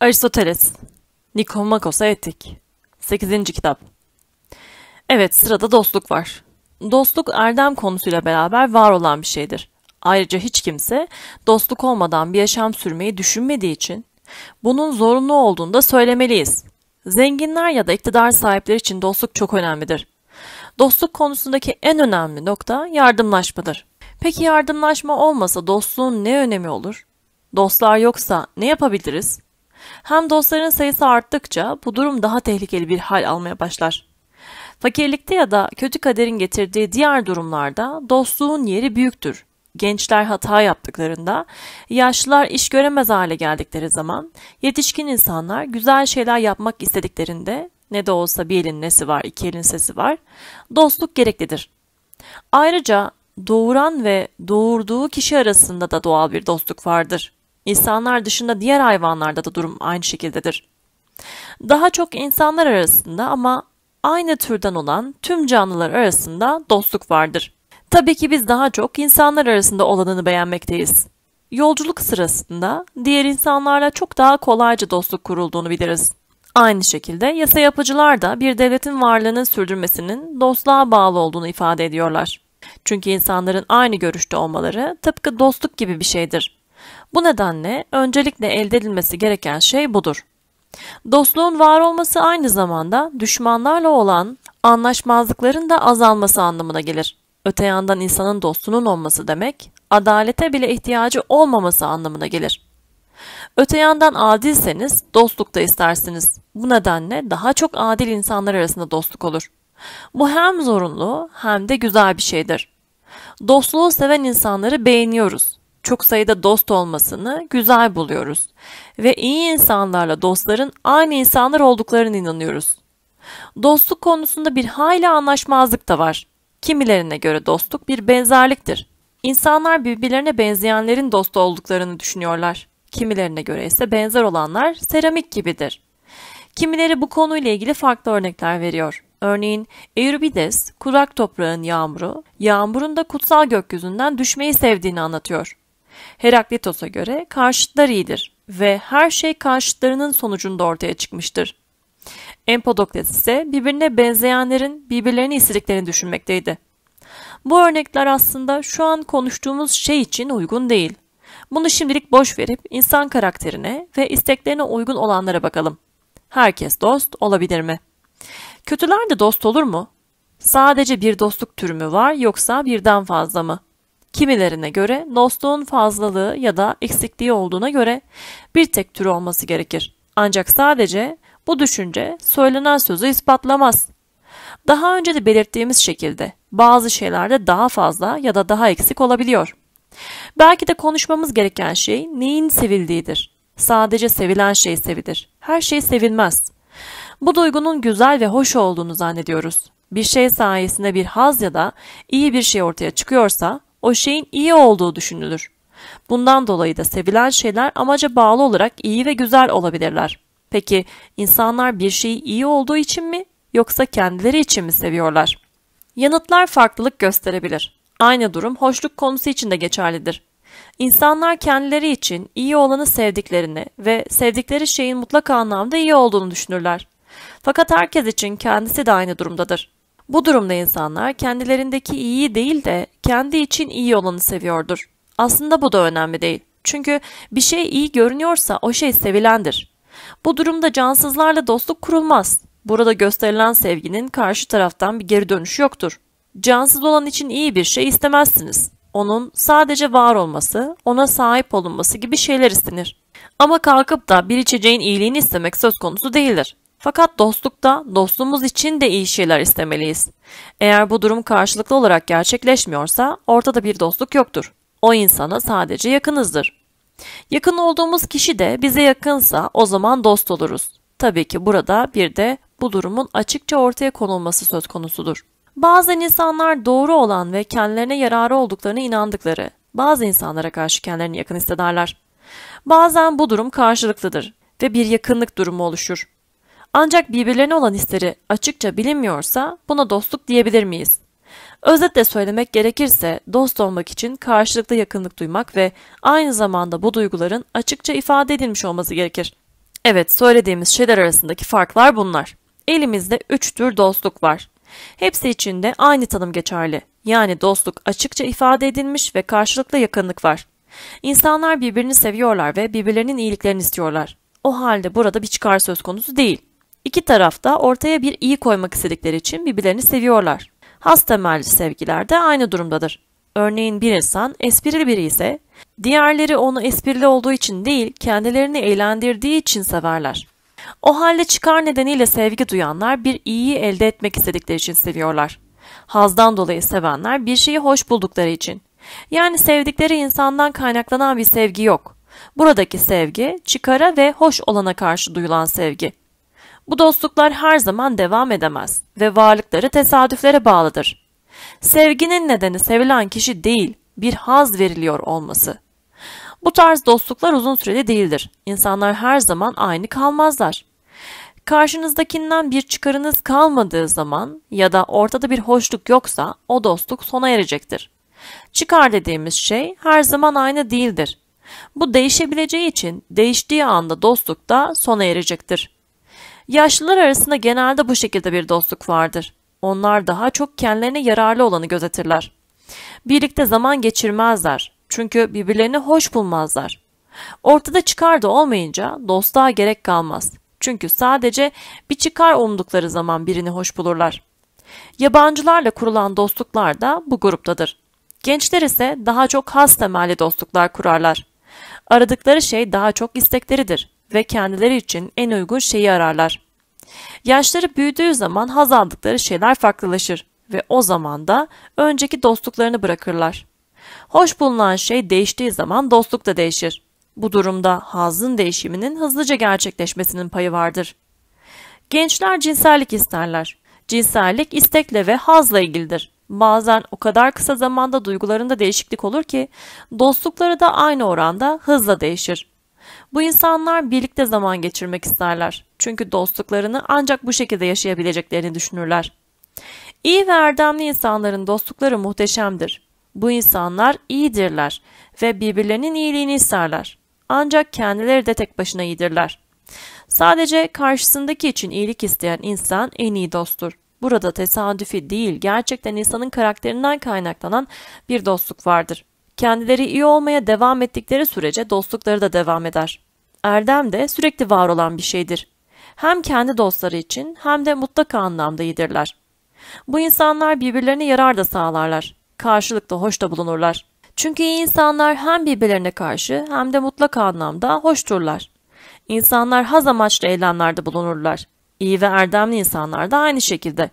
Aristoteles, Nikomakos'a Etik 8. kitap Evet sırada dostluk var. Dostluk erdem konusuyla beraber var olan bir şeydir. Ayrıca hiç kimse dostluk olmadan bir yaşam sürmeyi düşünmediği için bunun zorunlu olduğunu da söylemeliyiz. Zenginler ya da iktidar sahipleri için dostluk çok önemlidir. Dostluk konusundaki en önemli nokta yardımlaşmadır. Peki yardımlaşma olmasa dostluğun ne önemi olur? Dostlar yoksa ne yapabiliriz? Hem dostların sayısı arttıkça bu durum daha tehlikeli bir hal almaya başlar. Fakirlikte ya da kötü kaderin getirdiği diğer durumlarda dostluğun yeri büyüktür. Gençler hata yaptıklarında, yaşlılar iş göremez hale geldikleri zaman, yetişkin insanlar güzel şeyler yapmak istediklerinde ne de olsa bir elin nesi var, iki elin sesi var, dostluk gereklidir. Ayrıca doğuran ve doğurduğu kişi arasında da doğal bir dostluk vardır. İnsanlar dışında diğer hayvanlarda da durum aynı şekildedir. Daha çok insanlar arasında ama aynı türden olan tüm canlılar arasında dostluk vardır. Tabii ki biz daha çok insanlar arasında olanını beğenmekteyiz. Yolculuk sırasında diğer insanlarla çok daha kolayca dostluk kurulduğunu biliriz. Aynı şekilde yasa yapıcılar da bir devletin varlığının sürdürmesinin dostluğa bağlı olduğunu ifade ediyorlar. Çünkü insanların aynı görüşte olmaları tıpkı dostluk gibi bir şeydir. Bu nedenle öncelikle elde edilmesi gereken şey budur. Dostluğun var olması aynı zamanda düşmanlarla olan anlaşmazlıkların da azalması anlamına gelir. Öte yandan insanın dostunun olması demek, adalete bile ihtiyacı olmaması anlamına gelir. Öte yandan adilseniz dostluk da istersiniz. Bu nedenle daha çok adil insanlar arasında dostluk olur. Bu hem zorunlu hem de güzel bir şeydir. Dostluğu seven insanları beğeniyoruz çok sayıda dost olmasını güzel buluyoruz ve iyi insanlarla dostların aynı insanlar olduklarına inanıyoruz. Dostluk konusunda bir hayli anlaşmazlık da var. Kimilerine göre dostluk bir benzerliktir. İnsanlar birbirlerine benzeyenlerin dost olduklarını düşünüyorlar. Kimilerine göre ise benzer olanlar seramik gibidir. Kimileri bu konuyla ilgili farklı örnekler veriyor. Örneğin Eurybides kurak toprağın yağmuru, yağmurun da kutsal gökyüzünden düşmeyi sevdiğini anlatıyor. Heraklitos'a göre karşıtlar iyidir ve her şey karşıtlarının sonucunda ortaya çıkmıştır. Empodokles ise birbirine benzeyenlerin birbirlerini istediklerini düşünmekteydi. Bu örnekler aslında şu an konuştuğumuz şey için uygun değil. Bunu şimdilik boş verip insan karakterine ve isteklerine uygun olanlara bakalım. Herkes dost olabilir mi? Kötüler de dost olur mu? Sadece bir dostluk türü mü var yoksa birden fazla mı? kimilerine göre dostluğun fazlalığı ya da eksikliği olduğuna göre bir tek tür olması gerekir. Ancak sadece bu düşünce söylenen sözü ispatlamaz. Daha önce de belirttiğimiz şekilde bazı şeylerde daha fazla ya da daha eksik olabiliyor. Belki de konuşmamız gereken şey neyin sevildiğidir. Sadece sevilen şey sevilir. Her şey sevilmez. Bu duygunun güzel ve hoş olduğunu zannediyoruz. Bir şey sayesinde bir haz ya da iyi bir şey ortaya çıkıyorsa o şeyin iyi olduğu düşünülür. Bundan dolayı da sevilen şeyler amaca bağlı olarak iyi ve güzel olabilirler. Peki insanlar bir şeyi iyi olduğu için mi yoksa kendileri için mi seviyorlar? Yanıtlar farklılık gösterebilir. Aynı durum hoşluk konusu için de geçerlidir. İnsanlar kendileri için iyi olanı sevdiklerini ve sevdikleri şeyin mutlak anlamda iyi olduğunu düşünürler. Fakat herkes için kendisi de aynı durumdadır. Bu durumda insanlar kendilerindeki iyiyi değil de kendi için iyi olanı seviyordur. Aslında bu da önemli değil. Çünkü bir şey iyi görünüyorsa o şey sevilendir. Bu durumda cansızlarla dostluk kurulmaz. Burada gösterilen sevginin karşı taraftan bir geri dönüşü yoktur. Cansız olan için iyi bir şey istemezsiniz. Onun sadece var olması, ona sahip olunması gibi şeyler istenir. Ama kalkıp da bir içeceğin iyiliğini istemek söz konusu değildir. Fakat dostlukta dostluğumuz için de iyi şeyler istemeliyiz. Eğer bu durum karşılıklı olarak gerçekleşmiyorsa ortada bir dostluk yoktur. O insana sadece yakınızdır. Yakın olduğumuz kişi de bize yakınsa o zaman dost oluruz. Tabii ki burada bir de bu durumun açıkça ortaya konulması söz konusudur. Bazen insanlar doğru olan ve kendilerine yararı olduklarına inandıkları, bazı insanlara karşı kendilerini yakın hissederler. Bazen bu durum karşılıklıdır ve bir yakınlık durumu oluşur. Ancak birbirlerine olan hisleri açıkça bilinmiyorsa buna dostluk diyebilir miyiz? Özetle söylemek gerekirse dost olmak için karşılıklı yakınlık duymak ve aynı zamanda bu duyguların açıkça ifade edilmiş olması gerekir. Evet söylediğimiz şeyler arasındaki farklar bunlar. Elimizde üç tür dostluk var. Hepsi için de aynı tanım geçerli. Yani dostluk açıkça ifade edilmiş ve karşılıklı yakınlık var. İnsanlar birbirini seviyorlar ve birbirlerinin iyiliklerini istiyorlar. O halde burada bir çıkar söz konusu değil. İki tarafta ortaya bir iyi koymak istedikleri için birbirlerini seviyorlar. Has temelli sevgiler de aynı durumdadır. Örneğin bir insan esprili biri ise diğerleri onu esprili olduğu için değil kendilerini eğlendirdiği için severler. O halde çıkar nedeniyle sevgi duyanlar bir iyiyi elde etmek istedikleri için seviyorlar. Hazdan dolayı sevenler bir şeyi hoş buldukları için. Yani sevdikleri insandan kaynaklanan bir sevgi yok. Buradaki sevgi çıkara ve hoş olana karşı duyulan sevgi. Bu dostluklar her zaman devam edemez ve varlıkları tesadüflere bağlıdır. Sevginin nedeni sevilen kişi değil, bir haz veriliyor olması. Bu tarz dostluklar uzun süreli değildir. İnsanlar her zaman aynı kalmazlar. Karşınızdakinden bir çıkarınız kalmadığı zaman ya da ortada bir hoşluk yoksa o dostluk sona erecektir. Çıkar dediğimiz şey her zaman aynı değildir. Bu değişebileceği için değiştiği anda dostluk da sona erecektir. Yaşlılar arasında genelde bu şekilde bir dostluk vardır. Onlar daha çok kendilerine yararlı olanı gözetirler. Birlikte zaman geçirmezler. Çünkü birbirlerini hoş bulmazlar. Ortada çıkar da olmayınca dostluğa gerek kalmaz. Çünkü sadece bir çıkar umdukları zaman birini hoş bulurlar. Yabancılarla kurulan dostluklar da bu gruptadır. Gençler ise daha çok has temelli dostluklar kurarlar. Aradıkları şey daha çok istekleridir ve kendileri için en uygun şeyi ararlar. Yaşları büyüdüğü zaman haz aldıkları şeyler farklılaşır ve o zaman da önceki dostluklarını bırakırlar. Hoş bulunan şey değiştiği zaman dostluk da değişir. Bu durumda hazın değişiminin hızlıca gerçekleşmesinin payı vardır. Gençler cinsellik isterler. Cinsellik istekle ve hazla ilgilidir. Bazen o kadar kısa zamanda duygularında değişiklik olur ki dostlukları da aynı oranda hızla değişir. Bu insanlar birlikte zaman geçirmek isterler. Çünkü dostluklarını ancak bu şekilde yaşayabileceklerini düşünürler. İyi ve erdemli insanların dostlukları muhteşemdir. Bu insanlar iyidirler ve birbirlerinin iyiliğini isterler. Ancak kendileri de tek başına iyidirler. Sadece karşısındaki için iyilik isteyen insan en iyi dosttur. Burada tesadüfi değil, gerçekten insanın karakterinden kaynaklanan bir dostluk vardır. Kendileri iyi olmaya devam ettikleri sürece dostlukları da devam eder. Erdem de sürekli var olan bir şeydir. Hem kendi dostları için hem de mutlaka anlamda iyidirler. Bu insanlar birbirlerine yarar da sağlarlar. Karşılıklı hoş da bulunurlar. Çünkü iyi insanlar hem birbirlerine karşı hem de mutlaka anlamda hoşturlar. İnsanlar haz amaçlı eylemlerde bulunurlar. İyi ve erdemli insanlar da aynı şekilde.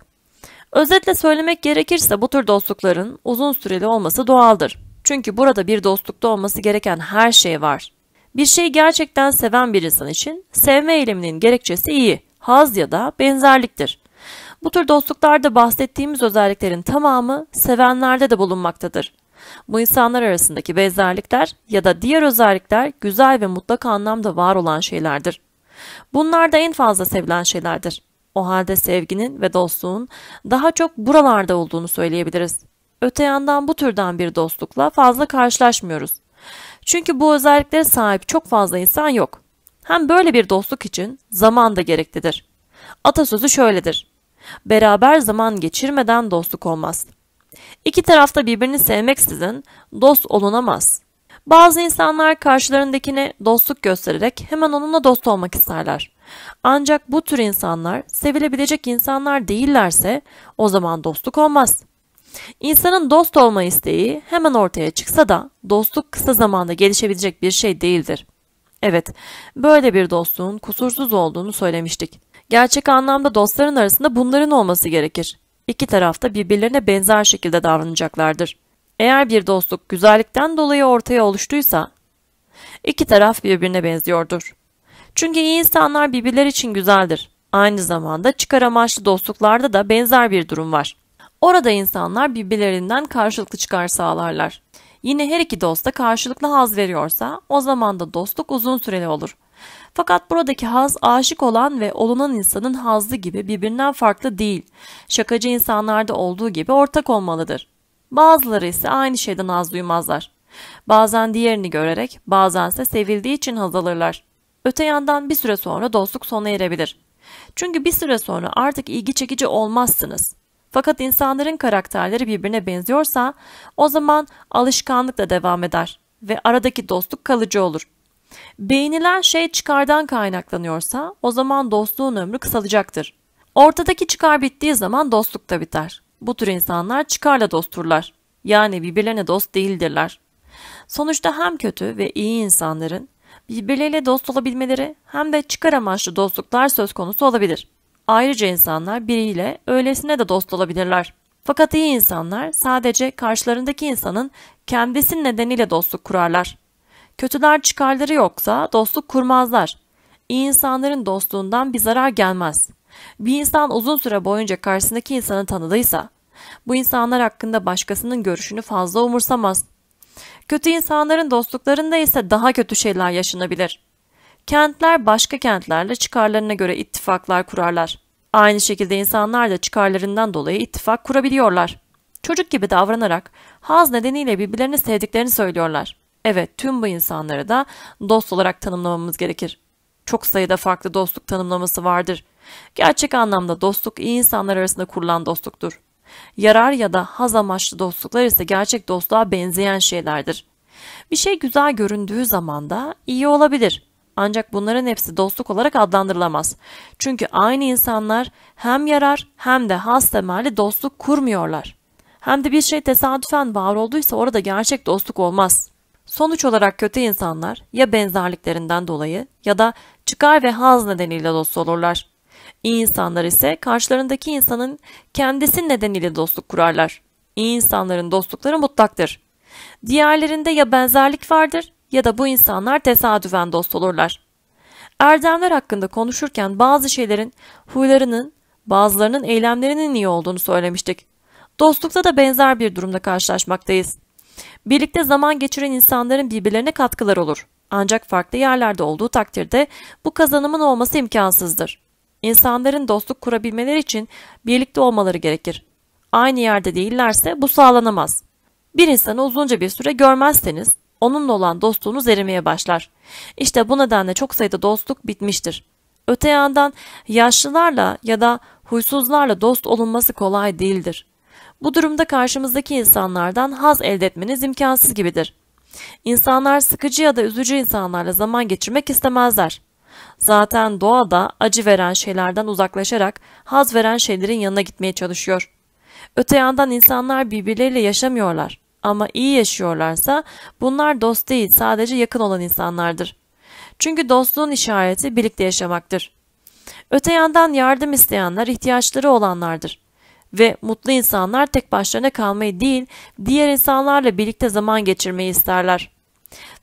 Özetle söylemek gerekirse bu tür dostlukların uzun süreli olması doğaldır. Çünkü burada bir dostlukta olması gereken her şey var. Bir şeyi gerçekten seven bir insan için sevme eyleminin gerekçesi iyi, haz ya da benzerliktir. Bu tür dostluklarda bahsettiğimiz özelliklerin tamamı sevenlerde de bulunmaktadır. Bu insanlar arasındaki benzerlikler ya da diğer özellikler güzel ve mutlak anlamda var olan şeylerdir. Bunlar da en fazla sevilen şeylerdir. O halde sevginin ve dostluğun daha çok buralarda olduğunu söyleyebiliriz. Öte yandan bu türden bir dostlukla fazla karşılaşmıyoruz. Çünkü bu özelliklere sahip çok fazla insan yok. Hem böyle bir dostluk için zaman da gereklidir. Atasözü şöyledir. Beraber zaman geçirmeden dostluk olmaz. İki tarafta birbirini sevmeksizin dost olunamaz. Bazı insanlar karşılarındakine dostluk göstererek hemen onunla dost olmak isterler. Ancak bu tür insanlar sevilebilecek insanlar değillerse o zaman dostluk olmaz.'' İnsanın dost olma isteği hemen ortaya çıksa da dostluk kısa zamanda gelişebilecek bir şey değildir. Evet, böyle bir dostluğun kusursuz olduğunu söylemiştik. Gerçek anlamda dostların arasında bunların olması gerekir. İki tarafta birbirlerine benzer şekilde davranacaklardır. Eğer bir dostluk güzellikten dolayı ortaya oluştuysa, iki taraf birbirine benziyordur. Çünkü iyi insanlar birbirleri için güzeldir. Aynı zamanda çıkar amaçlı dostluklarda da benzer bir durum var. Orada insanlar birbirlerinden karşılıklı çıkar sağlarlar. Yine her iki dost da karşılıklı haz veriyorsa o zaman da dostluk uzun süreli olur. Fakat buradaki haz aşık olan ve olunan insanın hazlı gibi birbirinden farklı değil. Şakacı insanlarda olduğu gibi ortak olmalıdır. Bazıları ise aynı şeyden haz duymazlar. Bazen diğerini görerek, bazense sevildiği için haz alırlar. Öte yandan bir süre sonra dostluk sona erebilir. Çünkü bir süre sonra artık ilgi çekici olmazsınız. Fakat insanların karakterleri birbirine benziyorsa o zaman alışkanlık da devam eder ve aradaki dostluk kalıcı olur. Beğenilen şey çıkardan kaynaklanıyorsa o zaman dostluğun ömrü kısalacaktır. Ortadaki çıkar bittiği zaman dostluk da biter. Bu tür insanlar çıkarla dostturlar. Yani birbirlerine dost değildirler. Sonuçta hem kötü ve iyi insanların birbirleriyle dost olabilmeleri hem de çıkar amaçlı dostluklar söz konusu olabilir. Ayrıca insanlar biriyle öylesine de dost olabilirler. Fakat iyi insanlar sadece karşılarındaki insanın kendisi nedeniyle dostluk kurarlar. Kötüler çıkarları yoksa dostluk kurmazlar. İyi insanların dostluğundan bir zarar gelmez. Bir insan uzun süre boyunca karşısındaki insanı tanıdıysa, bu insanlar hakkında başkasının görüşünü fazla umursamaz. Kötü insanların dostluklarında ise daha kötü şeyler yaşanabilir.'' Kentler başka kentlerle çıkarlarına göre ittifaklar kurarlar. Aynı şekilde insanlar da çıkarlarından dolayı ittifak kurabiliyorlar. Çocuk gibi davranarak haz nedeniyle birbirlerini sevdiklerini söylüyorlar. Evet, tüm bu insanları da dost olarak tanımlamamız gerekir. Çok sayıda farklı dostluk tanımlaması vardır. Gerçek anlamda dostluk iyi insanlar arasında kurulan dostluktur. Yarar ya da haz amaçlı dostluklar ise gerçek dostluğa benzeyen şeylerdir. Bir şey güzel göründüğü zaman da iyi olabilir. Ancak bunların hepsi dostluk olarak adlandırılamaz. Çünkü aynı insanlar hem yarar hem de has temelli dostluk kurmuyorlar. Hem de bir şey tesadüfen var olduysa orada gerçek dostluk olmaz. Sonuç olarak kötü insanlar ya benzerliklerinden dolayı ya da çıkar ve haz nedeniyle dost olurlar. İyi insanlar ise karşılarındaki insanın kendisi nedeniyle dostluk kurarlar. İyi insanların dostlukları mutlaktır. Diğerlerinde ya benzerlik vardır ya da bu insanlar tesadüfen dost olurlar. Erdemler hakkında konuşurken bazı şeylerin huylarının, bazılarının eylemlerinin iyi olduğunu söylemiştik. Dostlukta da benzer bir durumda karşılaşmaktayız. Birlikte zaman geçiren insanların birbirlerine katkılar olur. Ancak farklı yerlerde olduğu takdirde bu kazanımın olması imkansızdır. İnsanların dostluk kurabilmeleri için birlikte olmaları gerekir. Aynı yerde değillerse bu sağlanamaz. Bir insanı uzunca bir süre görmezseniz onunla olan dostluğunuz erimeye başlar. İşte bu nedenle çok sayıda dostluk bitmiştir. Öte yandan yaşlılarla ya da huysuzlarla dost olunması kolay değildir. Bu durumda karşımızdaki insanlardan haz elde etmeniz imkansız gibidir. İnsanlar sıkıcı ya da üzücü insanlarla zaman geçirmek istemezler. Zaten doğada acı veren şeylerden uzaklaşarak haz veren şeylerin yanına gitmeye çalışıyor. Öte yandan insanlar birbirleriyle yaşamıyorlar ama iyi yaşıyorlarsa bunlar dost değil sadece yakın olan insanlardır. Çünkü dostluğun işareti birlikte yaşamaktır. Öte yandan yardım isteyenler ihtiyaçları olanlardır ve mutlu insanlar tek başlarına kalmayı değil, diğer insanlarla birlikte zaman geçirmeyi isterler.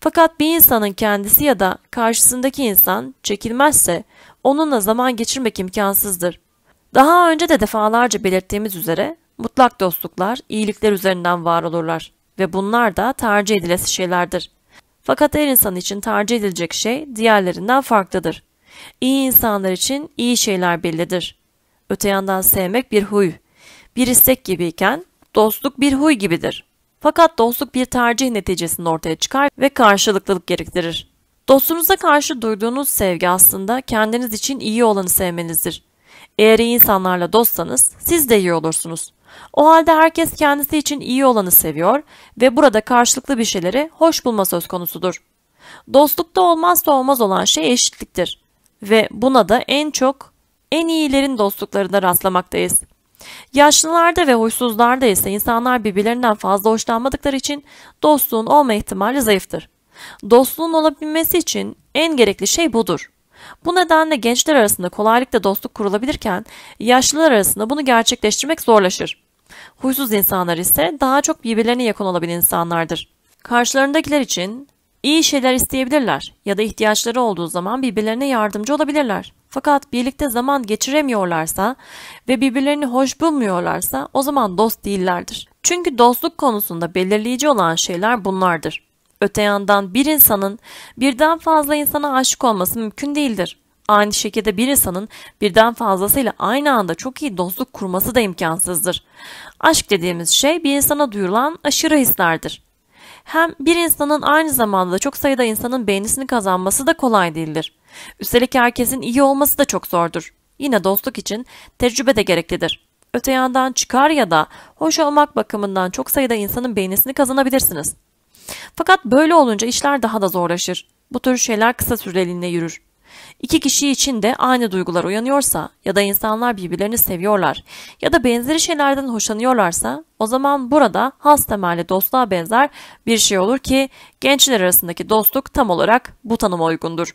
Fakat bir insanın kendisi ya da karşısındaki insan çekilmezse onunla zaman geçirmek imkansızdır. Daha önce de defalarca belirttiğimiz üzere Mutlak dostluklar iyilikler üzerinden var olurlar ve bunlar da tercih edilesi şeylerdir. Fakat her insan için tercih edilecek şey diğerlerinden farklıdır. İyi insanlar için iyi şeyler bellidir. Öte yandan sevmek bir huy, bir istek gibiyken dostluk bir huy gibidir. Fakat dostluk bir tercih neticesinde ortaya çıkar ve karşılıklılık gerektirir. Dostunuza karşı duyduğunuz sevgi aslında kendiniz için iyi olanı sevmenizdir. Eğer iyi insanlarla dostsanız siz de iyi olursunuz. O halde herkes kendisi için iyi olanı seviyor ve burada karşılıklı bir şeyleri hoş bulma söz konusudur. Dostlukta olmazsa olmaz olan şey eşitliktir ve buna da en çok en iyilerin dostluklarında rastlamaktayız. Yaşlılarda ve huysuzlarda ise insanlar birbirlerinden fazla hoşlanmadıkları için dostluğun olma ihtimali zayıftır. Dostluğun olabilmesi için en gerekli şey budur. Bu nedenle gençler arasında kolaylıkla dostluk kurulabilirken yaşlılar arasında bunu gerçekleştirmek zorlaşır. Huysuz insanlar ise daha çok birbirlerine yakın olabilen insanlardır. Karşılarındakiler için iyi şeyler isteyebilirler ya da ihtiyaçları olduğu zaman birbirlerine yardımcı olabilirler. Fakat birlikte zaman geçiremiyorlarsa ve birbirlerini hoş bulmuyorlarsa o zaman dost değillerdir. Çünkü dostluk konusunda belirleyici olan şeyler bunlardır. Öte yandan bir insanın birden fazla insana aşık olması mümkün değildir. Aynı şekilde bir insanın birden fazlasıyla aynı anda çok iyi dostluk kurması da imkansızdır. Aşk dediğimiz şey bir insana duyulan aşırı hislerdir. Hem bir insanın aynı zamanda çok sayıda insanın beğenisini kazanması da kolay değildir. Üstelik herkesin iyi olması da çok zordur. Yine dostluk için tecrübe de gereklidir. Öte yandan çıkar ya da hoş olmak bakımından çok sayıda insanın beğenisini kazanabilirsiniz. Fakat böyle olunca işler daha da zorlaşır. Bu tür şeyler kısa süreliğine yürür. İki kişi için de aynı duygular uyanıyorsa ya da insanlar birbirlerini seviyorlar ya da benzeri şeylerden hoşlanıyorlarsa o zaman burada has temelli dostluğa benzer bir şey olur ki gençler arasındaki dostluk tam olarak bu tanıma uygundur.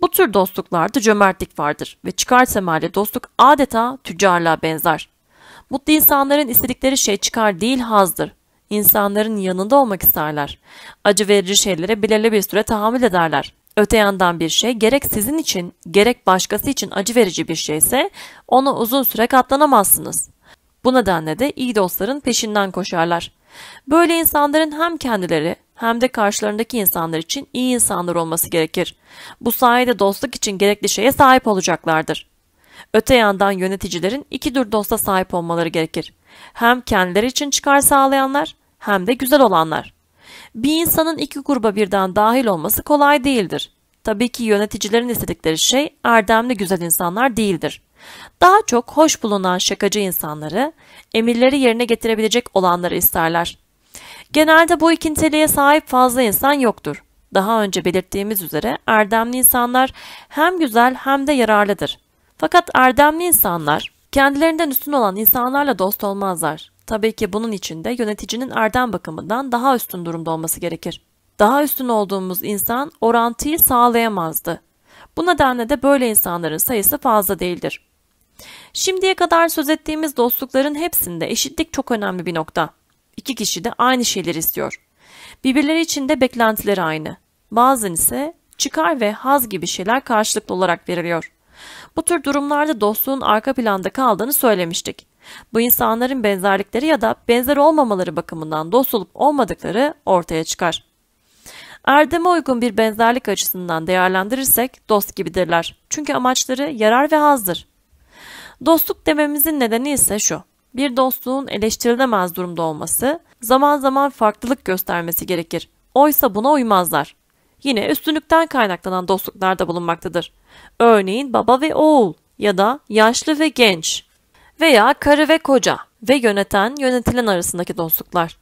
Bu tür dostluklarda cömertlik vardır ve çıkar temelli dostluk adeta tüccarlığa benzer. Mutlu insanların istedikleri şey çıkar değil hazdır insanların yanında olmak isterler. Acı verici şeylere belirli bir süre tahammül ederler. Öte yandan bir şey gerek sizin için gerek başkası için acı verici bir şeyse ona uzun süre katlanamazsınız. Bu nedenle de iyi dostların peşinden koşarlar. Böyle insanların hem kendileri hem de karşılarındaki insanlar için iyi insanlar olması gerekir. Bu sayede dostluk için gerekli şeye sahip olacaklardır. Öte yandan yöneticilerin iki tür dosta sahip olmaları gerekir. Hem kendileri için çıkar sağlayanlar hem de güzel olanlar. Bir insanın iki gruba birden dahil olması kolay değildir. Tabii ki yöneticilerin istedikleri şey erdemli güzel insanlar değildir. Daha çok hoş bulunan şakacı insanları, emirleri yerine getirebilecek olanları isterler. Genelde bu ikintiliğe sahip fazla insan yoktur. Daha önce belirttiğimiz üzere erdemli insanlar hem güzel hem de yararlıdır. Fakat erdemli insanlar Kendilerinden üstün olan insanlarla dost olmazlar. Tabii ki bunun için de yöneticinin erdem bakımından daha üstün durumda olması gerekir. Daha üstün olduğumuz insan orantıyı sağlayamazdı. Bu nedenle de böyle insanların sayısı fazla değildir. Şimdiye kadar söz ettiğimiz dostlukların hepsinde eşitlik çok önemli bir nokta. İki kişi de aynı şeyleri istiyor. Birbirleri için de beklentileri aynı. Bazen ise çıkar ve haz gibi şeyler karşılıklı olarak veriliyor. Bu tür durumlarda dostluğun arka planda kaldığını söylemiştik. Bu insanların benzerlikleri ya da benzer olmamaları bakımından dost olup olmadıkları ortaya çıkar. Erdeme uygun bir benzerlik açısından değerlendirirsek dost gibidirler. Çünkü amaçları yarar ve hazdır. Dostluk dememizin nedeni ise şu. Bir dostluğun eleştirilemez durumda olması, zaman zaman farklılık göstermesi gerekir. Oysa buna uymazlar yine üstünlükten kaynaklanan dostluklarda bulunmaktadır. Örneğin baba ve oğul ya da yaşlı ve genç veya karı ve koca ve yöneten yönetilen arasındaki dostluklar.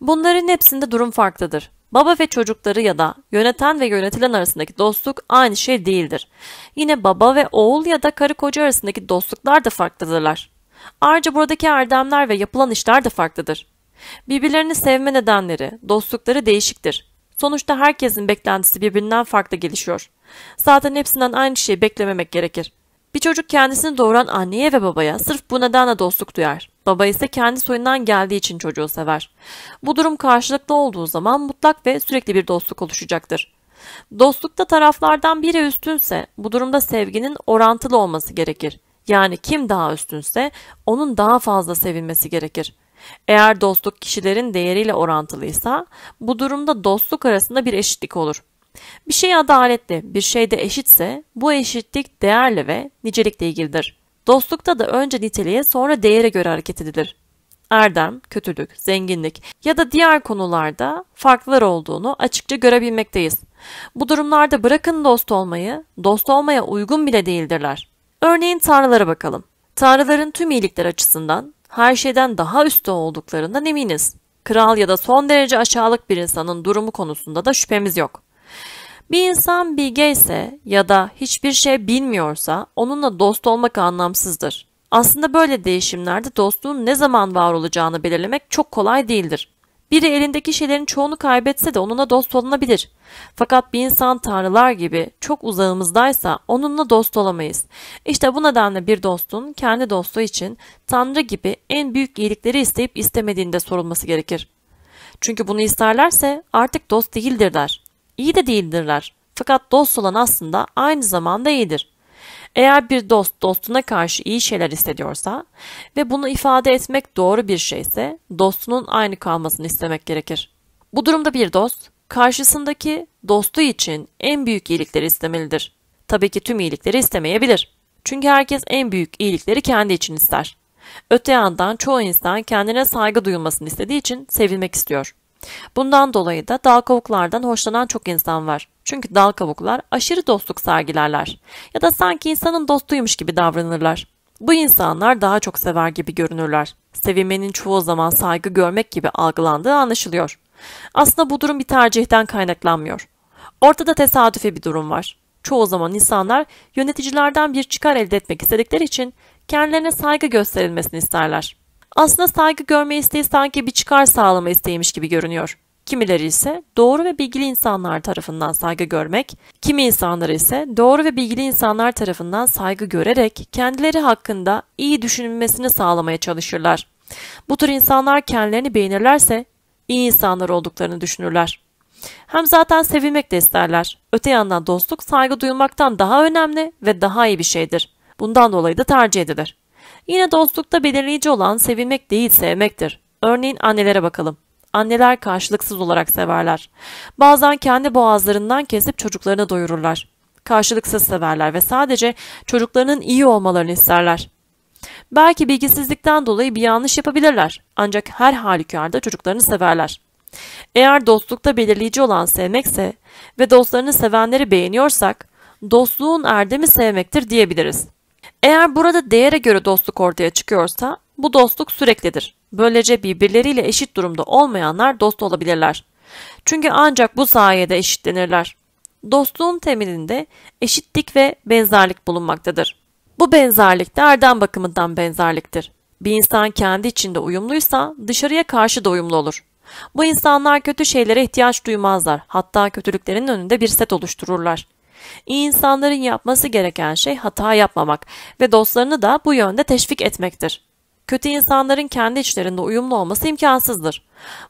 Bunların hepsinde durum farklıdır. Baba ve çocukları ya da yöneten ve yönetilen arasındaki dostluk aynı şey değildir. Yine baba ve oğul ya da karı koca arasındaki dostluklar da farklıdırlar. Ayrıca buradaki erdemler ve yapılan işler de farklıdır. Birbirlerini sevme nedenleri, dostlukları değişiktir. Sonuçta herkesin beklentisi birbirinden farklı gelişiyor. Zaten hepsinden aynı şeyi beklememek gerekir. Bir çocuk kendisini doğuran anneye ve babaya sırf bu nedenle dostluk duyar. Baba ise kendi soyundan geldiği için çocuğu sever. Bu durum karşılıklı olduğu zaman mutlak ve sürekli bir dostluk oluşacaktır. Dostlukta taraflardan biri üstünse bu durumda sevginin orantılı olması gerekir. Yani kim daha üstünse onun daha fazla sevilmesi gerekir. Eğer dostluk kişilerin değeriyle orantılıysa bu durumda dostluk arasında bir eşitlik olur. Bir şey adaletli, bir şey de eşitse bu eşitlik değerle ve nicelikle ilgilidir. Dostlukta da önce niteliğe sonra değere göre hareket edilir. Erdem, kötülük, zenginlik ya da diğer konularda farklar olduğunu açıkça görebilmekteyiz. Bu durumlarda bırakın dost olmayı, dost olmaya uygun bile değildirler. Örneğin tanrılara bakalım. Tanrıların tüm iyilikler açısından her şeyden daha üstte olduklarından eminiz. Kral ya da son derece aşağılık bir insanın durumu konusunda da şüphemiz yok. Bir insan bilge ise ya da hiçbir şey bilmiyorsa onunla dost olmak anlamsızdır. Aslında böyle değişimlerde dostluğun ne zaman var olacağını belirlemek çok kolay değildir. Biri elindeki şeylerin çoğunu kaybetse de onunla dost olunabilir. Fakat bir insan tanrılar gibi çok uzağımızdaysa onunla dost olamayız. İşte bu nedenle bir dostun kendi dostu için tanrı gibi en büyük iyilikleri isteyip istemediğinde sorulması gerekir. Çünkü bunu isterlerse artık dost değildirler. İyi de değildirler. Fakat dost olan aslında aynı zamanda iyidir. Eğer bir dost dostuna karşı iyi şeyler hissediyorsa ve bunu ifade etmek doğru bir şeyse dostunun aynı kalmasını istemek gerekir. Bu durumda bir dost karşısındaki dostu için en büyük iyilikleri istemelidir. Tabii ki tüm iyilikleri istemeyebilir. Çünkü herkes en büyük iyilikleri kendi için ister. Öte yandan çoğu insan kendine saygı duyulmasını istediği için sevilmek istiyor. Bundan dolayı da dal kavuklardan hoşlanan çok insan var. Çünkü dal kavuklar aşırı dostluk sergilerler ya da sanki insanın dostuymuş gibi davranırlar. Bu insanlar daha çok sever gibi görünürler. Sevilmenin çoğu zaman saygı görmek gibi algılandığı anlaşılıyor. Aslında bu durum bir tercihten kaynaklanmıyor. Ortada tesadüfi bir durum var. Çoğu zaman insanlar yöneticilerden bir çıkar elde etmek istedikleri için kendilerine saygı gösterilmesini isterler. Aslında saygı görme isteği sanki bir çıkar sağlama isteğiymiş gibi görünüyor. Kimileri ise doğru ve bilgili insanlar tarafından saygı görmek, kimi insanlar ise doğru ve bilgili insanlar tarafından saygı görerek kendileri hakkında iyi düşünülmesini sağlamaya çalışırlar. Bu tür insanlar kendilerini beğenirlerse iyi insanlar olduklarını düşünürler. Hem zaten sevilmek de isterler. Öte yandan dostluk saygı duyulmaktan daha önemli ve daha iyi bir şeydir. Bundan dolayı da tercih edilir. Yine dostlukta belirleyici olan sevilmek değil sevmektir. Örneğin annelere bakalım. Anneler karşılıksız olarak severler. Bazen kendi boğazlarından kesip çocuklarına doyururlar. Karşılıksız severler ve sadece çocuklarının iyi olmalarını isterler. Belki bilgisizlikten dolayı bir yanlış yapabilirler ancak her halükarda çocuklarını severler. Eğer dostlukta belirleyici olan sevmekse ve dostlarını sevenleri beğeniyorsak, dostluğun erdemi sevmektir diyebiliriz. Eğer burada değere göre dostluk ortaya çıkıyorsa bu dostluk süreklidir. Böylece birbirleriyle eşit durumda olmayanlar dost olabilirler. Çünkü ancak bu sayede eşitlenirler. Dostluğun temelinde eşitlik ve benzerlik bulunmaktadır. Bu benzerlik de erdem bakımından benzerliktir. Bir insan kendi içinde uyumluysa dışarıya karşı da uyumlu olur. Bu insanlar kötü şeylere ihtiyaç duymazlar. Hatta kötülüklerin önünde bir set oluştururlar insanların yapması gereken şey hata yapmamak ve dostlarını da bu yönde teşvik etmektir. Kötü insanların kendi içlerinde uyumlu olması imkansızdır.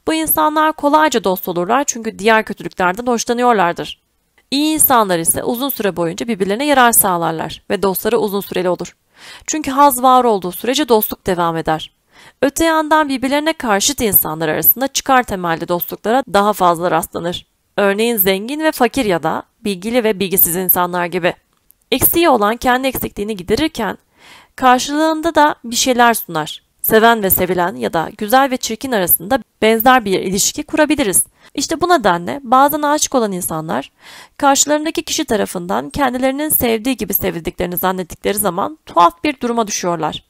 Bu insanlar kolayca dost olurlar çünkü diğer kötülüklerden hoşlanıyorlardır. İyi insanlar ise uzun süre boyunca birbirlerine yarar sağlarlar ve dostları uzun süreli olur. Çünkü haz var olduğu sürece dostluk devam eder. Öte yandan birbirlerine karşıt insanlar arasında çıkar temelli dostluklara daha fazla rastlanır. Örneğin zengin ve fakir ya da bilgili ve bilgisiz insanlar gibi. Eksiği olan kendi eksikliğini giderirken karşılığında da bir şeyler sunar. Seven ve sevilen ya da güzel ve çirkin arasında benzer bir ilişki kurabiliriz. İşte bu nedenle bazen aşık olan insanlar karşılarındaki kişi tarafından kendilerinin sevdiği gibi sevildiklerini zannettikleri zaman tuhaf bir duruma düşüyorlar.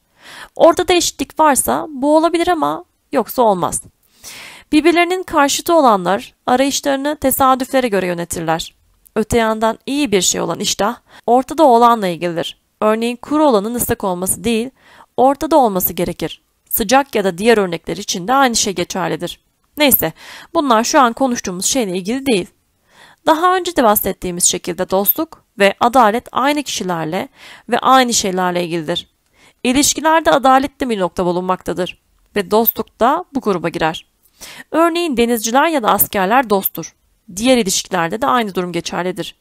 Orada da eşitlik varsa bu olabilir ama yoksa olmaz. Birbirlerinin karşıtı olanlar arayışlarını tesadüflere göre yönetirler. Öte yandan iyi bir şey olan iştah ortada olanla ilgilidir. Örneğin kuru olanın ıslak olması değil, ortada olması gerekir. Sıcak ya da diğer örnekler için de aynı şey geçerlidir. Neyse, bunlar şu an konuştuğumuz şeyle ilgili değil. Daha önce de bahsettiğimiz şekilde dostluk ve adalet aynı kişilerle ve aynı şeylerle ilgilidir. İlişkilerde adaletli bir nokta bulunmaktadır ve dostluk da bu gruba girer. Örneğin denizciler ya da askerler dosttur. Diğer ilişkilerde de aynı durum geçerlidir.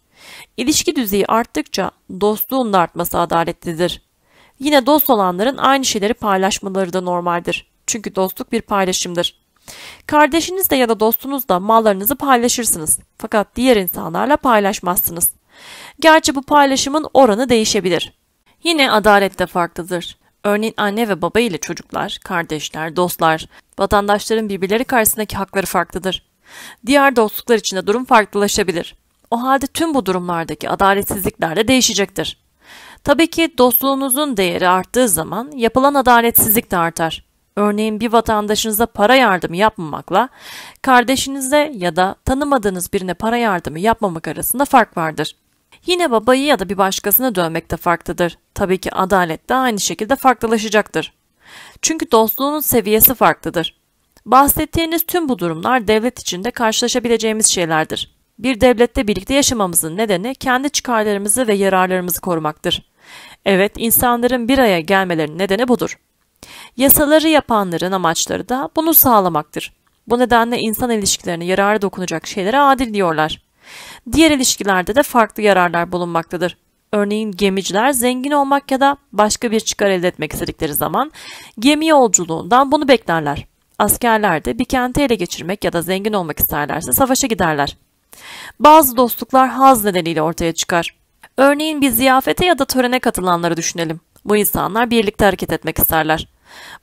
İlişki düzeyi arttıkça dostluğun da artması adaletlidir. Yine dost olanların aynı şeyleri paylaşmaları da normaldir. Çünkü dostluk bir paylaşımdır. Kardeşinizle ya da dostunuzla mallarınızı paylaşırsınız. Fakat diğer insanlarla paylaşmazsınız. Gerçi bu paylaşımın oranı değişebilir. Yine adalet de farklıdır. Örneğin anne ve baba ile çocuklar, kardeşler, dostlar, vatandaşların birbirleri karşısındaki hakları farklıdır. Diğer dostluklar için de durum farklılaşabilir. O halde tüm bu durumlardaki adaletsizlikler de değişecektir. Tabii ki dostluğunuzun değeri arttığı zaman yapılan adaletsizlik de artar. Örneğin bir vatandaşınıza para yardımı yapmamakla kardeşinize ya da tanımadığınız birine para yardımı yapmamak arasında fark vardır. Yine babayı ya da bir başkasını dövmek de farklıdır. Tabii ki adalet de aynı şekilde farklılaşacaktır. Çünkü dostluğunun seviyesi farklıdır. Bahsettiğiniz tüm bu durumlar devlet içinde karşılaşabileceğimiz şeylerdir. Bir devlette birlikte yaşamamızın nedeni kendi çıkarlarımızı ve yararlarımızı korumaktır. Evet, insanların bir araya gelmelerinin nedeni budur. Yasaları yapanların amaçları da bunu sağlamaktır. Bu nedenle insan ilişkilerine yararı dokunacak şeylere adil diyorlar. Diğer ilişkilerde de farklı yararlar bulunmaktadır. Örneğin gemiciler zengin olmak ya da başka bir çıkar elde etmek istedikleri zaman gemi yolculuğundan bunu beklerler askerler de bir kenti ele geçirmek ya da zengin olmak isterlerse savaşa giderler. Bazı dostluklar haz nedeniyle ortaya çıkar. Örneğin bir ziyafete ya da törene katılanları düşünelim. Bu insanlar birlikte hareket etmek isterler.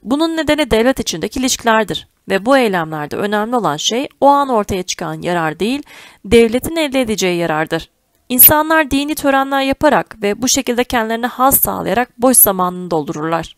Bunun nedeni devlet içindeki ilişkilerdir ve bu eylemlerde önemli olan şey o an ortaya çıkan yarar değil, devletin elde edeceği yarardır. İnsanlar dini törenler yaparak ve bu şekilde kendilerine haz sağlayarak boş zamanını doldururlar.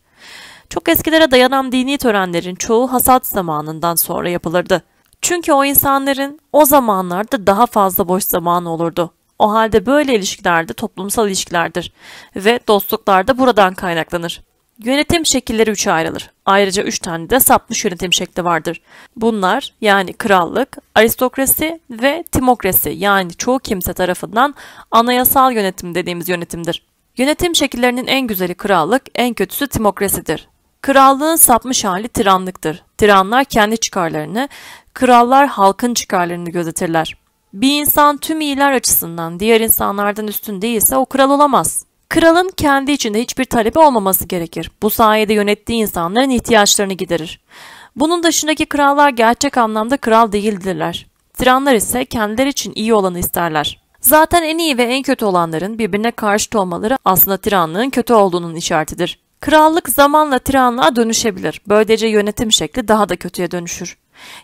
Çok eskilere dayanan dini törenlerin çoğu hasat zamanından sonra yapılırdı. Çünkü o insanların o zamanlarda daha fazla boş zamanı olurdu. O halde böyle ilişkilerde toplumsal ilişkilerdir ve dostluklar da buradan kaynaklanır. Yönetim şekilleri üçe ayrılır. Ayrıca üç tane de sapmış yönetim şekli vardır. Bunlar yani krallık, aristokrasi ve timokrasi yani çoğu kimse tarafından anayasal yönetim dediğimiz yönetimdir. Yönetim şekillerinin en güzeli krallık, en kötüsü timokrasidir. Krallığın sapmış hali tiranlıktır. Tiranlar kendi çıkarlarını, krallar halkın çıkarlarını gözetirler. Bir insan tüm iyiler açısından diğer insanlardan üstün değilse o kral olamaz. Kralın kendi içinde hiçbir talebi olmaması gerekir. Bu sayede yönettiği insanların ihtiyaçlarını giderir. Bunun dışındaki krallar gerçek anlamda kral değildirler. Tiranlar ise kendileri için iyi olanı isterler. Zaten en iyi ve en kötü olanların birbirine karşıt olmaları aslında tiranlığın kötü olduğunun işaretidir. Krallık zamanla tiranlığa dönüşebilir. Böylece yönetim şekli daha da kötüye dönüşür.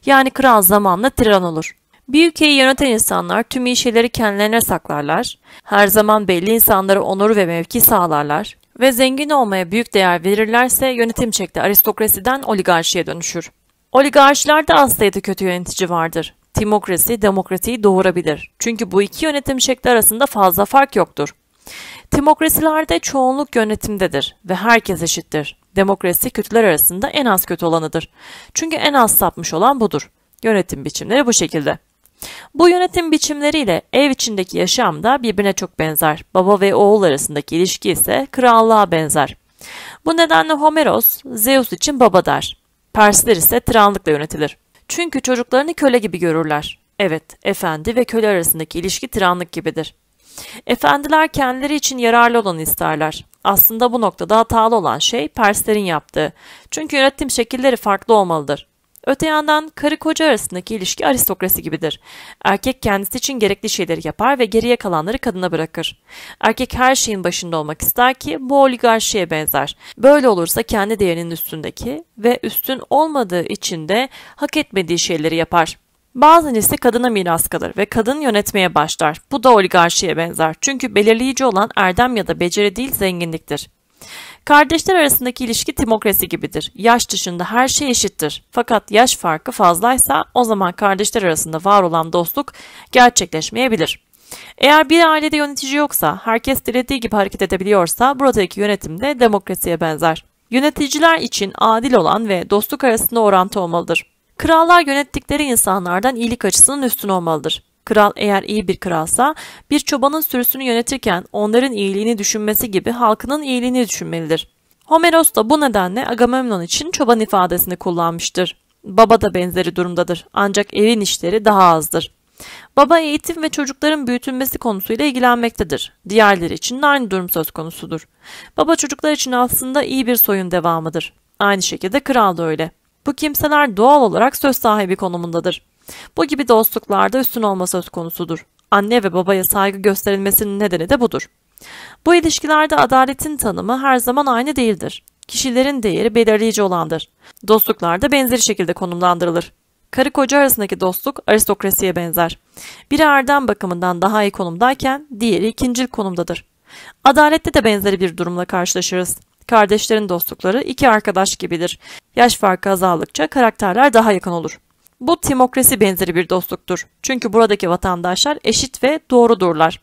Yani kral zamanla tiran olur. Bir ülkeyi yöneten insanlar tüm iyi şeyleri kendilerine saklarlar. Her zaman belli insanlara onur ve mevki sağlarlar ve zengin olmaya büyük değer verirlerse yönetim şekli aristokrasiden oligarşiye dönüşür. Oligarşilerde az sayıda kötü yönetici vardır. Timokrasi demokrasiyi doğurabilir. Çünkü bu iki yönetim şekli arasında fazla fark yoktur. Demokrasilerde çoğunluk yönetimdedir ve herkes eşittir. Demokrasi kötüler arasında en az kötü olanıdır. Çünkü en az sapmış olan budur. Yönetim biçimleri bu şekilde. Bu yönetim biçimleriyle ev içindeki yaşam da birbirine çok benzer. Baba ve oğul arasındaki ilişki ise krallığa benzer. Bu nedenle Homeros, Zeus için baba der. Persler ise tiranlıkla yönetilir. Çünkü çocuklarını köle gibi görürler. Evet, efendi ve köle arasındaki ilişki tiranlık gibidir. Efendiler kendileri için yararlı olanı isterler. Aslında bu noktada hatalı olan şey Perslerin yaptığı. Çünkü yönetim şekilleri farklı olmalıdır. Öte yandan karı koca arasındaki ilişki aristokrasi gibidir. Erkek kendisi için gerekli şeyleri yapar ve geriye kalanları kadına bırakır. Erkek her şeyin başında olmak ister ki bu oligarşiye benzer. Böyle olursa kendi değerinin üstündeki ve üstün olmadığı için de hak etmediği şeyleri yapar. Bazen ise kadına miras kalır ve kadın yönetmeye başlar. Bu da oligarşiye benzer. Çünkü belirleyici olan erdem ya da beceri değil zenginliktir. Kardeşler arasındaki ilişki timokrasi gibidir. Yaş dışında her şey eşittir. Fakat yaş farkı fazlaysa o zaman kardeşler arasında var olan dostluk gerçekleşmeyebilir. Eğer bir ailede yönetici yoksa, herkes dilediği gibi hareket edebiliyorsa buradaki yönetim de demokrasiye benzer. Yöneticiler için adil olan ve dostluk arasında orantı olmalıdır. Krallar yönettikleri insanlardan iyilik açısının üstün olmalıdır. Kral eğer iyi bir kralsa bir çobanın sürüsünü yönetirken onların iyiliğini düşünmesi gibi halkının iyiliğini düşünmelidir. Homeros da bu nedenle Agamemnon için çoban ifadesini kullanmıştır. Baba da benzeri durumdadır ancak evin işleri daha azdır. Baba eğitim ve çocukların büyütülmesi konusuyla ilgilenmektedir. Diğerleri için de aynı durum söz konusudur. Baba çocuklar için aslında iyi bir soyun devamıdır. Aynı şekilde kral da öyle. Bu kimseler doğal olarak söz sahibi konumundadır. Bu gibi dostluklarda üstün olma söz konusudur. Anne ve babaya saygı gösterilmesinin nedeni de budur. Bu ilişkilerde adaletin tanımı her zaman aynı değildir. Kişilerin değeri belirleyici olandır. Dostluklarda da benzeri şekilde konumlandırılır. Karı koca arasındaki dostluk aristokrasiye benzer. Biri erdem bakımından daha iyi konumdayken diğeri ikincil konumdadır. Adalette de benzeri bir durumla karşılaşırız. Kardeşlerin dostlukları iki arkadaş gibidir. Yaş farkı azaldıkça karakterler daha yakın olur. Bu timokrasi benzeri bir dostluktur. Çünkü buradaki vatandaşlar eşit ve doğrudurlar.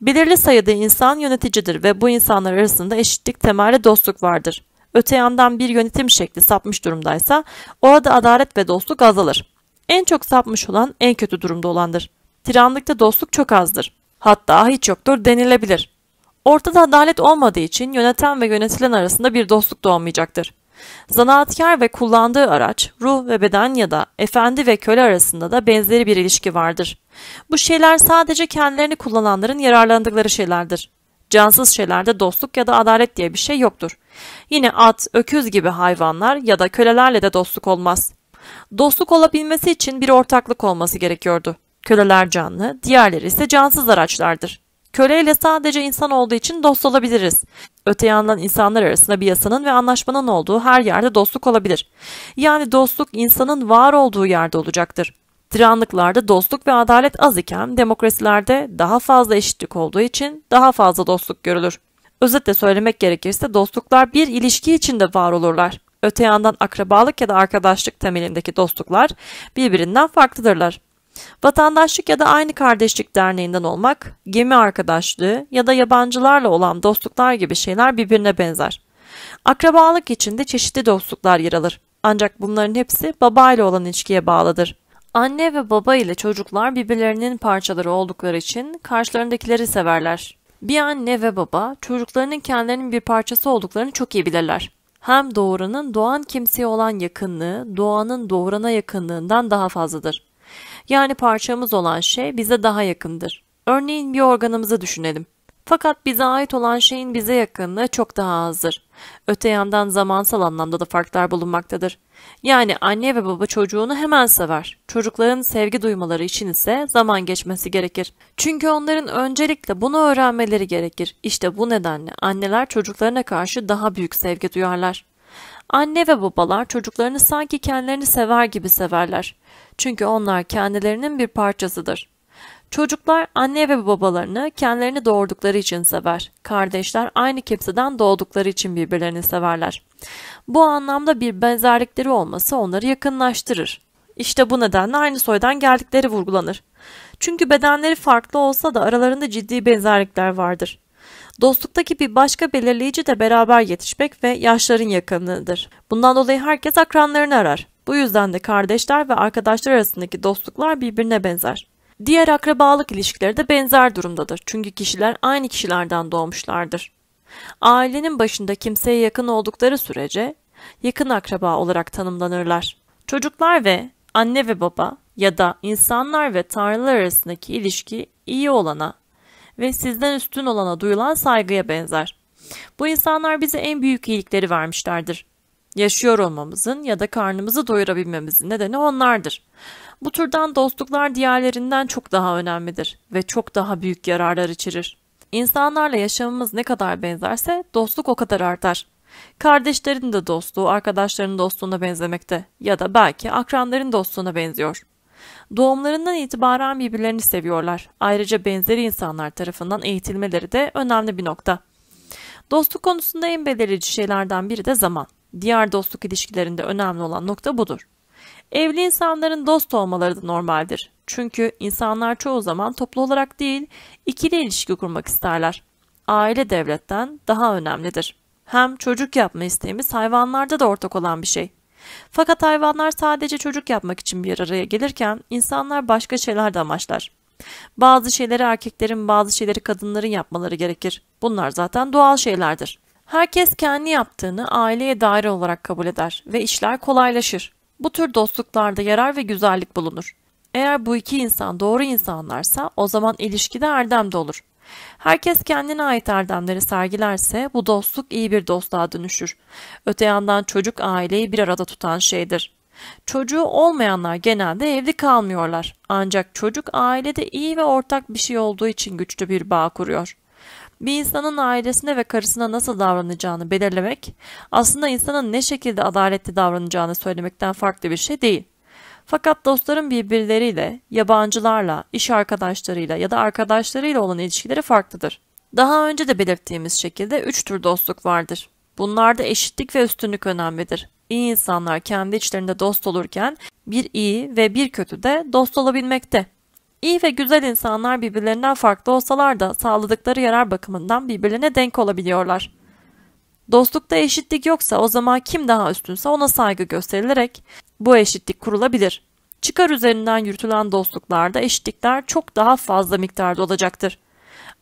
Belirli sayıda insan yöneticidir ve bu insanlar arasında eşitlik temelli dostluk vardır. Öte yandan bir yönetim şekli sapmış durumdaysa orada adalet ve dostluk azalır. En çok sapmış olan en kötü durumda olandır. Tiranlıkta dostluk çok azdır. Hatta hiç yoktur denilebilir. Ortada adalet olmadığı için yöneten ve yönetilen arasında bir dostluk doğmayacaktır. Zanaatkar ve kullandığı araç, ruh ve beden ya da efendi ve köle arasında da benzeri bir ilişki vardır. Bu şeyler sadece kendilerini kullananların yararlandıkları şeylerdir. Cansız şeylerde dostluk ya da adalet diye bir şey yoktur. Yine at, öküz gibi hayvanlar ya da kölelerle de dostluk olmaz. Dostluk olabilmesi için bir ortaklık olması gerekiyordu. Köleler canlı, diğerleri ise cansız araçlardır. Köleyle sadece insan olduğu için dost olabiliriz. Öte yandan insanlar arasında bir yasanın ve anlaşmanın olduğu her yerde dostluk olabilir. Yani dostluk insanın var olduğu yerde olacaktır. Tiranlıklarda dostluk ve adalet az iken demokrasilerde daha fazla eşitlik olduğu için daha fazla dostluk görülür. Özetle söylemek gerekirse dostluklar bir ilişki içinde var olurlar. Öte yandan akrabalık ya da arkadaşlık temelindeki dostluklar birbirinden farklıdırlar. Vatandaşlık ya da aynı kardeşlik derneğinden olmak, gemi arkadaşlığı ya da yabancılarla olan dostluklar gibi şeyler birbirine benzer. Akrabalık içinde çeşitli dostluklar yer alır. Ancak bunların hepsi babayla olan ilişkiye bağlıdır. Anne ve baba ile çocuklar birbirlerinin parçaları oldukları için karşılarındakileri severler. Bir anne ve baba çocuklarının kendilerinin bir parçası olduklarını çok iyi bilirler. Hem doğuranın doğan kimseye olan yakınlığı, doğanın doğurana yakınlığından daha fazladır yani parçamız olan şey bize daha yakındır. Örneğin bir organımızı düşünelim. Fakat bize ait olan şeyin bize yakınlığı çok daha azdır. Öte yandan zamansal anlamda da farklar bulunmaktadır. Yani anne ve baba çocuğunu hemen sever. Çocukların sevgi duymaları için ise zaman geçmesi gerekir. Çünkü onların öncelikle bunu öğrenmeleri gerekir. İşte bu nedenle anneler çocuklarına karşı daha büyük sevgi duyarlar. Anne ve babalar çocuklarını sanki kendilerini sever gibi severler. Çünkü onlar kendilerinin bir parçasıdır. Çocuklar anne ve babalarını kendilerini doğurdukları için sever. Kardeşler aynı kimseden doğdukları için birbirlerini severler. Bu anlamda bir benzerlikleri olması onları yakınlaştırır. İşte bu nedenle aynı soydan geldikleri vurgulanır. Çünkü bedenleri farklı olsa da aralarında ciddi benzerlikler vardır. Dostluktaki bir başka belirleyici de beraber yetişmek ve yaşların yakınlığıdır. Bundan dolayı herkes akranlarını arar. Bu yüzden de kardeşler ve arkadaşlar arasındaki dostluklar birbirine benzer. Diğer akrabalık ilişkileri de benzer durumdadır. Çünkü kişiler aynı kişilerden doğmuşlardır. Ailenin başında kimseye yakın oldukları sürece yakın akraba olarak tanımlanırlar. Çocuklar ve anne ve baba ya da insanlar ve tanrılar arasındaki ilişki iyi olana, ve sizden üstün olana duyulan saygıya benzer. Bu insanlar bize en büyük iyilikleri vermişlerdir. Yaşıyor olmamızın ya da karnımızı doyurabilmemizin nedeni onlardır. Bu türden dostluklar diğerlerinden çok daha önemlidir ve çok daha büyük yararlar içerir. İnsanlarla yaşamımız ne kadar benzerse dostluk o kadar artar. Kardeşlerin de dostluğu arkadaşların dostluğuna benzemekte ya da belki akranların dostluğuna benziyor. Doğumlarından itibaren birbirlerini seviyorlar. Ayrıca benzeri insanlar tarafından eğitilmeleri de önemli bir nokta. Dostluk konusunda en belirleyici şeylerden biri de zaman. Diğer dostluk ilişkilerinde önemli olan nokta budur. Evli insanların dost olmaları da normaldir. Çünkü insanlar çoğu zaman toplu olarak değil, ikili ilişki kurmak isterler. Aile devletten daha önemlidir. Hem çocuk yapma isteğimiz hayvanlarda da ortak olan bir şey. Fakat hayvanlar sadece çocuk yapmak için bir araya gelirken insanlar başka şeyler de amaçlar. Bazı şeyleri erkeklerin, bazı şeyleri kadınların yapmaları gerekir. Bunlar zaten doğal şeylerdir. Herkes kendi yaptığını aileye dair olarak kabul eder ve işler kolaylaşır. Bu tür dostluklarda yarar ve güzellik bulunur. Eğer bu iki insan doğru insanlarsa o zaman ilişkide erdem de olur. Herkes kendine ait erdemleri sergilerse bu dostluk iyi bir dostluğa dönüşür. Öte yandan çocuk aileyi bir arada tutan şeydir. Çocuğu olmayanlar genelde evli kalmıyorlar. Ancak çocuk ailede iyi ve ortak bir şey olduğu için güçlü bir bağ kuruyor. Bir insanın ailesine ve karısına nasıl davranacağını belirlemek aslında insanın ne şekilde adaletli davranacağını söylemekten farklı bir şey değil. Fakat dostların birbirleriyle, yabancılarla, iş arkadaşlarıyla ya da arkadaşlarıyla olan ilişkileri farklıdır. Daha önce de belirttiğimiz şekilde üç tür dostluk vardır. Bunlarda eşitlik ve üstünlük önemlidir. İyi insanlar kendi içlerinde dost olurken bir iyi ve bir kötü de dost olabilmekte. İyi ve güzel insanlar birbirlerinden farklı olsalar da sağladıkları yarar bakımından birbirlerine denk olabiliyorlar. Dostlukta eşitlik yoksa o zaman kim daha üstünse ona saygı gösterilerek bu eşitlik kurulabilir. Çıkar üzerinden yürütülen dostluklarda eşitlikler çok daha fazla miktarda olacaktır.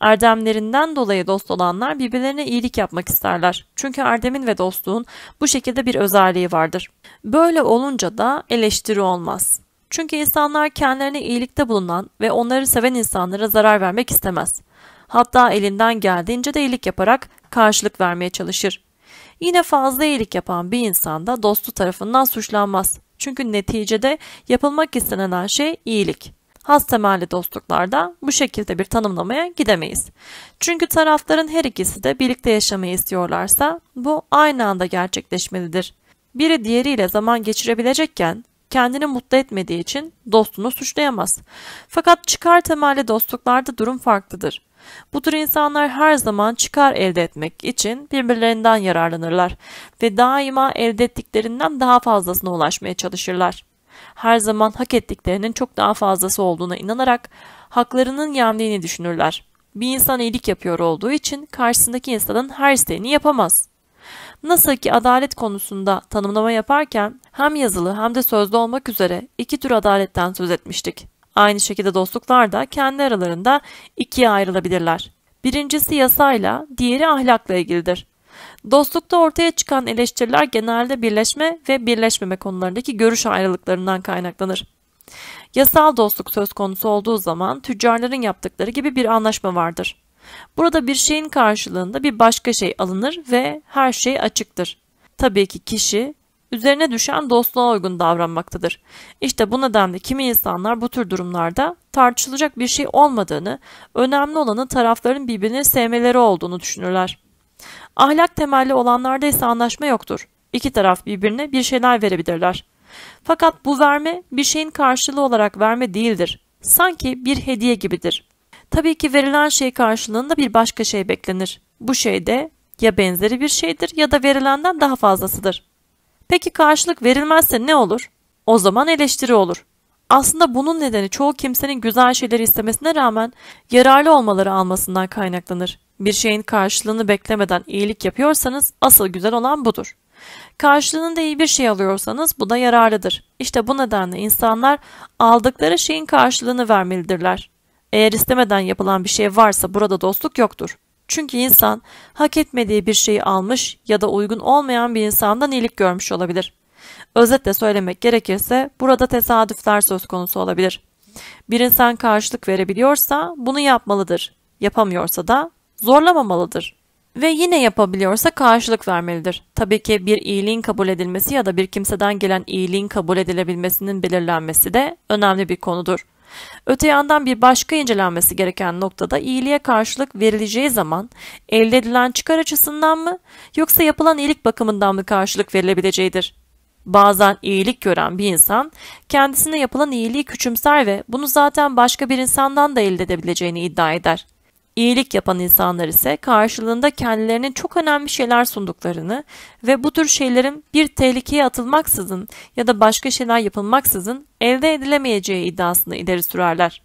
Erdemlerinden dolayı dost olanlar birbirlerine iyilik yapmak isterler. Çünkü erdemin ve dostluğun bu şekilde bir özelliği vardır. Böyle olunca da eleştiri olmaz. Çünkü insanlar kendilerine iyilikte bulunan ve onları seven insanlara zarar vermek istemez. Hatta elinden geldiğince de iyilik yaparak karşılık vermeye çalışır. Yine fazla iyilik yapan bir insan da dostu tarafından suçlanmaz. Çünkü neticede yapılmak istenen şey iyilik. Has temelli dostluklarda bu şekilde bir tanımlamaya gidemeyiz. Çünkü tarafların her ikisi de birlikte yaşamayı istiyorlarsa bu aynı anda gerçekleşmelidir. Biri diğeriyle zaman geçirebilecekken kendini mutlu etmediği için dostunu suçlayamaz. Fakat çıkar temelli dostluklarda durum farklıdır. Bu tür insanlar her zaman çıkar elde etmek için birbirlerinden yararlanırlar ve daima elde ettiklerinden daha fazlasına ulaşmaya çalışırlar. Her zaman hak ettiklerinin çok daha fazlası olduğuna inanarak haklarının yendiğini düşünürler. Bir insan iyilik yapıyor olduğu için karşısındaki insanın her isteğini yapamaz. Nasıl ki adalet konusunda tanımlama yaparken hem yazılı hem de sözlü olmak üzere iki tür adaletten söz etmiştik. Aynı şekilde dostluklar da kendi aralarında ikiye ayrılabilirler. Birincisi yasayla, diğeri ahlakla ilgilidir. Dostlukta ortaya çıkan eleştiriler genelde birleşme ve birleşmeme konularındaki görüş ayrılıklarından kaynaklanır. Yasal dostluk söz konusu olduğu zaman tüccarların yaptıkları gibi bir anlaşma vardır. Burada bir şeyin karşılığında bir başka şey alınır ve her şey açıktır. Tabii ki kişi üzerine düşen dostluğa uygun davranmaktadır. İşte bu nedenle kimi insanlar bu tür durumlarda tartışılacak bir şey olmadığını, önemli olanı tarafların birbirini sevmeleri olduğunu düşünürler. Ahlak temelli olanlarda ise anlaşma yoktur. İki taraf birbirine bir şeyler verebilirler. Fakat bu verme bir şeyin karşılığı olarak verme değildir. Sanki bir hediye gibidir. Tabii ki verilen şey karşılığında bir başka şey beklenir. Bu şey de ya benzeri bir şeydir ya da verilenden daha fazlasıdır. Peki karşılık verilmezse ne olur? O zaman eleştiri olur. Aslında bunun nedeni çoğu kimsenin güzel şeyleri istemesine rağmen yararlı olmaları almasından kaynaklanır. Bir şeyin karşılığını beklemeden iyilik yapıyorsanız asıl güzel olan budur. Karşılığında iyi bir şey alıyorsanız bu da yararlıdır. İşte bu nedenle insanlar aldıkları şeyin karşılığını vermelidirler. Eğer istemeden yapılan bir şey varsa burada dostluk yoktur. Çünkü insan hak etmediği bir şeyi almış ya da uygun olmayan bir insandan iyilik görmüş olabilir. Özetle söylemek gerekirse burada tesadüfler söz konusu olabilir. Bir insan karşılık verebiliyorsa bunu yapmalıdır. Yapamıyorsa da zorlamamalıdır. Ve yine yapabiliyorsa karşılık vermelidir. Tabii ki bir iyiliğin kabul edilmesi ya da bir kimseden gelen iyiliğin kabul edilebilmesinin belirlenmesi de önemli bir konudur. Öte yandan bir başka incelenmesi gereken noktada iyiliğe karşılık verileceği zaman elde edilen çıkar açısından mı yoksa yapılan iyilik bakımından mı karşılık verilebileceğidir. Bazen iyilik gören bir insan kendisine yapılan iyiliği küçümser ve bunu zaten başka bir insandan da elde edebileceğini iddia eder. İyilik yapan insanlar ise karşılığında kendilerine çok önemli şeyler sunduklarını ve bu tür şeylerin bir tehlikeye atılmaksızın ya da başka şeyler yapılmaksızın elde edilemeyeceği iddiasını ileri sürerler.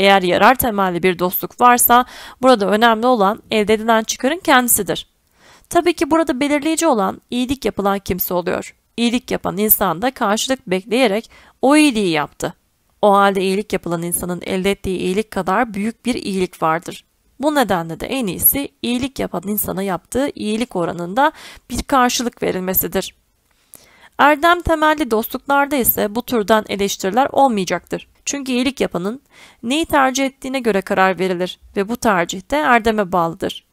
Eğer yarar temelli bir dostluk varsa burada önemli olan elde edilen çıkarın kendisidir. Tabii ki burada belirleyici olan iyilik yapılan kimse oluyor. İyilik yapan insan da karşılık bekleyerek o iyiliği yaptı. O halde iyilik yapılan insanın elde ettiği iyilik kadar büyük bir iyilik vardır. Bu nedenle de en iyisi iyilik yapan insana yaptığı iyilik oranında bir karşılık verilmesidir. Erdem temelli dostluklarda ise bu türden eleştiriler olmayacaktır. Çünkü iyilik yapanın neyi tercih ettiğine göre karar verilir ve bu tercih de erdeme bağlıdır.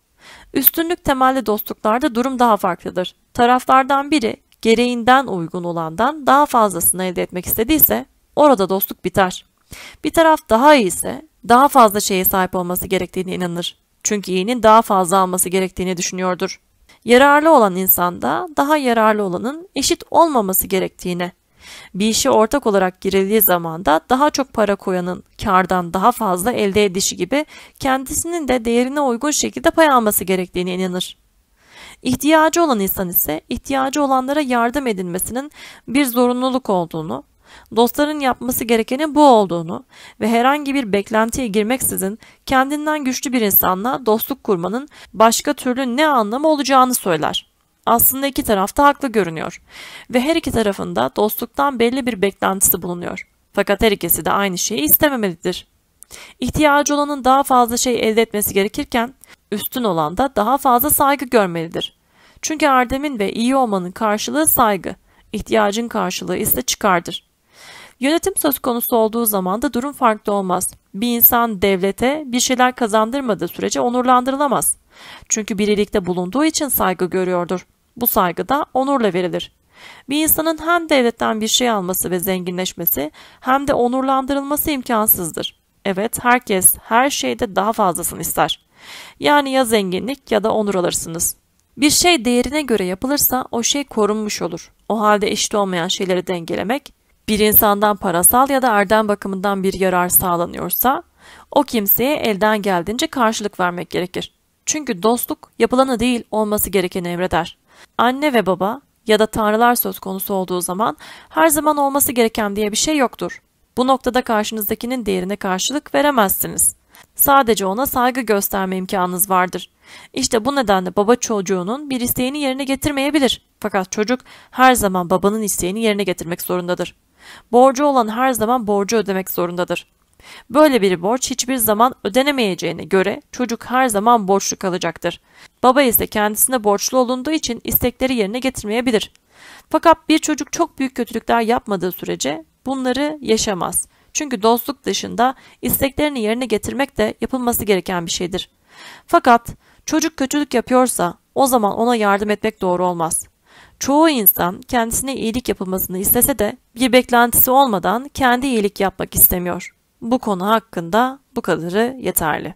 Üstünlük temelli dostluklarda durum daha farklıdır. Taraflardan biri gereğinden uygun olandan daha fazlasını elde etmek istediyse orada dostluk biter. Bir taraf daha iyi ise daha fazla şeye sahip olması gerektiğine inanır. Çünkü iyinin daha fazla alması gerektiğini düşünüyordur. Yararlı olan insanda daha yararlı olanın eşit olmaması gerektiğine, bir işe ortak olarak girildiği zaman da daha çok para koyanın kardan daha fazla elde edişi gibi kendisinin de değerine uygun şekilde pay alması gerektiğine inanır. İhtiyacı olan insan ise ihtiyacı olanlara yardım edilmesinin bir zorunluluk olduğunu, dostların yapması gerekenin bu olduğunu ve herhangi bir beklentiye girmeksizin kendinden güçlü bir insanla dostluk kurmanın başka türlü ne anlamı olacağını söyler. Aslında iki taraf da haklı görünüyor ve her iki tarafında dostluktan belli bir beklentisi bulunuyor. Fakat her ikisi de aynı şeyi istememelidir. İhtiyacı olanın daha fazla şey elde etmesi gerekirken üstün olan da daha fazla saygı görmelidir. Çünkü erdemin ve iyi olmanın karşılığı saygı, ihtiyacın karşılığı ise çıkardır. Yönetim söz konusu olduğu zaman da durum farklı olmaz. Bir insan devlete bir şeyler kazandırmadığı sürece onurlandırılamaz. Çünkü birlikte bulunduğu için saygı görüyordur. Bu saygı da onurla verilir. Bir insanın hem devletten bir şey alması ve zenginleşmesi hem de onurlandırılması imkansızdır. Evet, herkes her şeyde daha fazlasını ister. Yani ya zenginlik ya da onur alırsınız. Bir şey değerine göre yapılırsa o şey korunmuş olur. O halde eşit olmayan şeyleri dengelemek bir insandan parasal ya da erdem bakımından bir yarar sağlanıyorsa o kimseye elden geldiğince karşılık vermek gerekir. Çünkü dostluk yapılanı değil olması gerekeni emreder. Anne ve baba ya da tanrılar söz konusu olduğu zaman her zaman olması gereken diye bir şey yoktur. Bu noktada karşınızdakinin değerine karşılık veremezsiniz. Sadece ona saygı gösterme imkanınız vardır. İşte bu nedenle baba çocuğunun bir isteğini yerine getirmeyebilir. Fakat çocuk her zaman babanın isteğini yerine getirmek zorundadır. Borcu olan her zaman borcu ödemek zorundadır. Böyle bir borç hiçbir zaman ödenemeyeceğine göre çocuk her zaman borçlu kalacaktır. Baba ise kendisine borçlu olunduğu için istekleri yerine getirmeyebilir. Fakat bir çocuk çok büyük kötülükler yapmadığı sürece bunları yaşamaz. Çünkü dostluk dışında isteklerini yerine getirmek de yapılması gereken bir şeydir. Fakat çocuk kötülük yapıyorsa o zaman ona yardım etmek doğru olmaz. Çoğu insan kendisine iyilik yapılmasını istese de bir beklentisi olmadan kendi iyilik yapmak istemiyor. Bu konu hakkında bu kadarı yeterli.